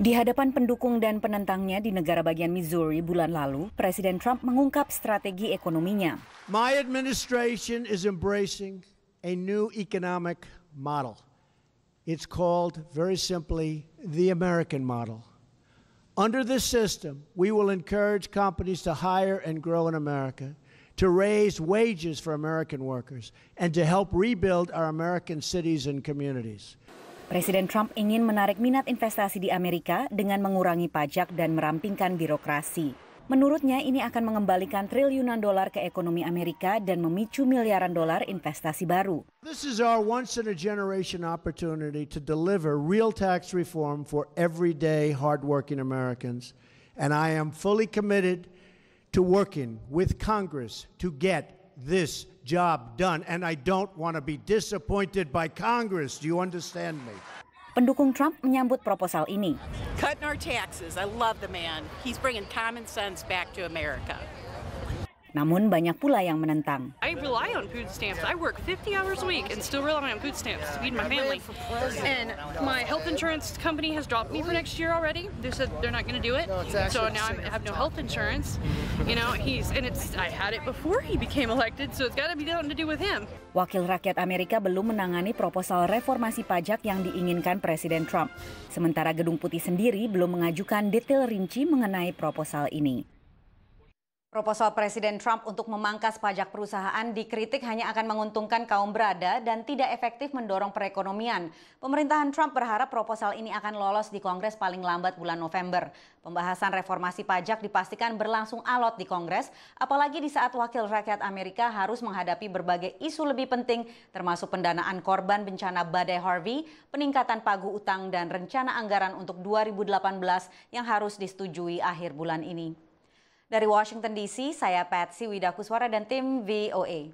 Di hadapan pendukung dan penentangnya di negara bagian Missouri bulan lalu, Presiden Trump mengungkap strategi ekonominya. My administration is embracing a new economic model. It's called very simply the American model. Under this system, we will encourage companies to hire and grow in America, to raise wages for American workers, and to help rebuild our American cities and communities. Presiden Trump ingin menarik minat investasi di Amerika dengan mengurangi pajak dan merampingkan birokrasi. Menurutnya ini akan mengembalikan triliunan dolar ke ekonomi Amerika dan memicu miliaran dolar investasi baru. This is our once in a generation opportunity to deliver real tax reform for everyday hardworking Americans and I am fully committed to working with Congress to get this job done, and I don't want to be disappointed by Congress. Do you understand me? Pendukung Trump menyambut proposal ini. Cutting our taxes. I love the man. He's bringing common sense back to America. Namun banyak pula yang menentang. Wakil rakyat Amerika belum menangani proposal reformasi pajak yang diinginkan Presiden Trump. Sementara Gedung Putih sendiri belum mengajukan detail rinci mengenai proposal ini. Proposal Presiden Trump untuk memangkas pajak perusahaan dikritik hanya akan menguntungkan kaum berada dan tidak efektif mendorong perekonomian. Pemerintahan Trump berharap proposal ini akan lolos di Kongres paling lambat bulan November. Pembahasan reformasi pajak dipastikan berlangsung alot di Kongres, apalagi di saat wakil rakyat Amerika harus menghadapi berbagai isu lebih penting, termasuk pendanaan korban bencana badai Harvey, peningkatan pagu utang, dan rencana anggaran untuk 2018 yang harus disetujui akhir bulan ini. Dari Washington DC, saya Patsy Widakuswara dan tim VOA.